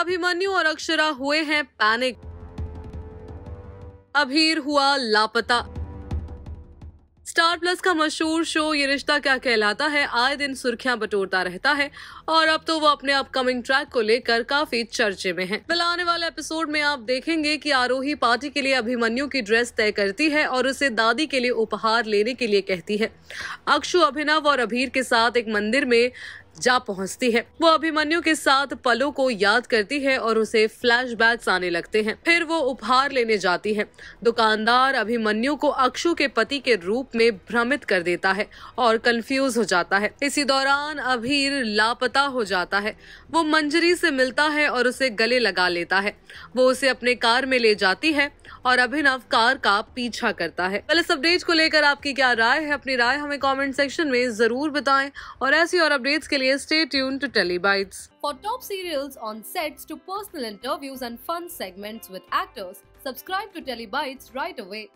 अभिमन्यु और अक्षरा हुए हैं पैनिक अभीर हुआ लापता स्टार प्लस का मशहूर शो ये रिश्ता क्या कहलाता है आए दिन सुर्खियां बटोरता रहता है और अब तो वो अपने अपकमिंग ट्रैक को लेकर काफी चर्चे में है फिलहाल आने वाले एपिसोड में आप देखेंगे कि आरोही पार्टी के लिए अभिमन्यु की ड्रेस तय करती है और उसे दादी के लिए उपहार लेने के लिए कहती है अक्षु अभिनव और अभीर के साथ एक मंदिर में जा पहुंचती है वो अभिमन्यु के साथ पलों को याद करती है और उसे फ्लैशबैक्स आने लगते हैं फिर वो उपहार लेने जाती है दुकानदार अभिमन्यु को अक्षु के पति के रूप में भ्रमित कर देता है और कंफ्यूज हो जाता है इसी दौरान अभीर लापता हो जाता है वो मंजरी से मिलता है और उसे गले लगा लेता है वो उसे अपने कार में ले जाती है और अभिनव कार का पीछा करता है पहले अपडेट को लेकर आपकी क्या राय है अपनी राय हमें कॉमेंट सेक्शन में जरूर बताएं और ऐसी और अपडेट्स के लिए stay tuned to TellyBytes For top serials on sets to personal interviews and fun segments with actors, subscribe to TellyBytes right away.